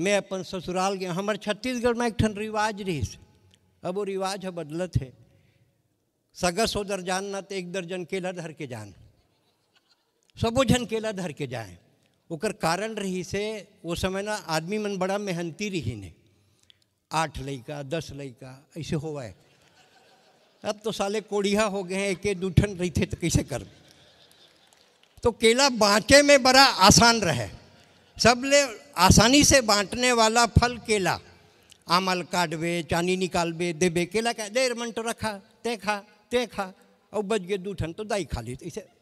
मैं अपन ससुराल गया हमारे छत्तीसगढ़ में एक ठन रिवाज रही अब वो रिवाज है बदलत है सगा सो दर्जान ना तो एक दर्जन केला धर के जान सबो जन केला धर के जाए ओकर कारण रही से वो समय ना आदमी मन बड़ा मेहनती रही ने आठ लड़का दस लड़का ऐसे हो है अब तो साले कोड़िया हो गए हैं एक दूठन रही थे तो कैसे कर तो केला बाँचे में बड़ा आसान रहे सब ले आसानी से बांटने वाला फल केला आमल काटबे चानी निकालबे देबे केला का दे मन तो रखा ते खा ते खा और बज गए दूठन तो दाई खा ली ऐसे तो